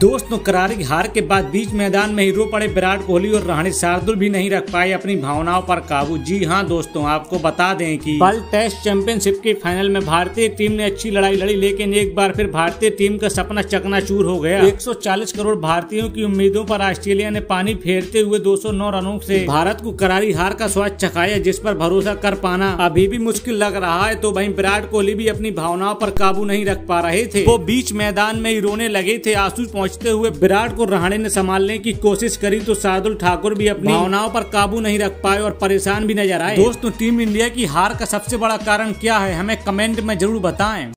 दोस्तों करारी हार के बाद बीच मैदान में हीरो पड़े विराट कोहली और रहने शार्दुल भी नहीं रख पाए अपनी भावनाओं पर काबू जी हाँ दोस्तों आपको बता दें कि वर्ल्ड टेस्ट चैंपियनशिप के फाइनल में भारतीय टीम ने अच्छी लड़ाई लड़ी लेकिन एक बार फिर भारतीय टीम का सपना चकनाचूर हो गया 140 करोड़ भारतीयों की उम्मीदों आरोप ऑस्ट्रेलिया ने पानी फेरते हुए दो रनों ऐसी भारत को करारी हार का स्वाद चखाया जिस पर भरोसा कर पाना अभी भी मुश्किल लग रहा है तो वही विराट कोहली भी अपनी भावनाओं आरोप काबू नहीं रख पा रहे थे वो बीच मैदान में ही रोने लगे थे आंसू पहुंचते हुए विराट को रहाणे ने संभालने की कोशिश करी तो शार्दुल ठाकुर भी अपनी भावनाओं पर काबू नहीं रख पाए और परेशान भी नजर आए दोस्तों टीम इंडिया की हार का सबसे बड़ा कारण क्या है हमें कमेंट में जरूर बताएं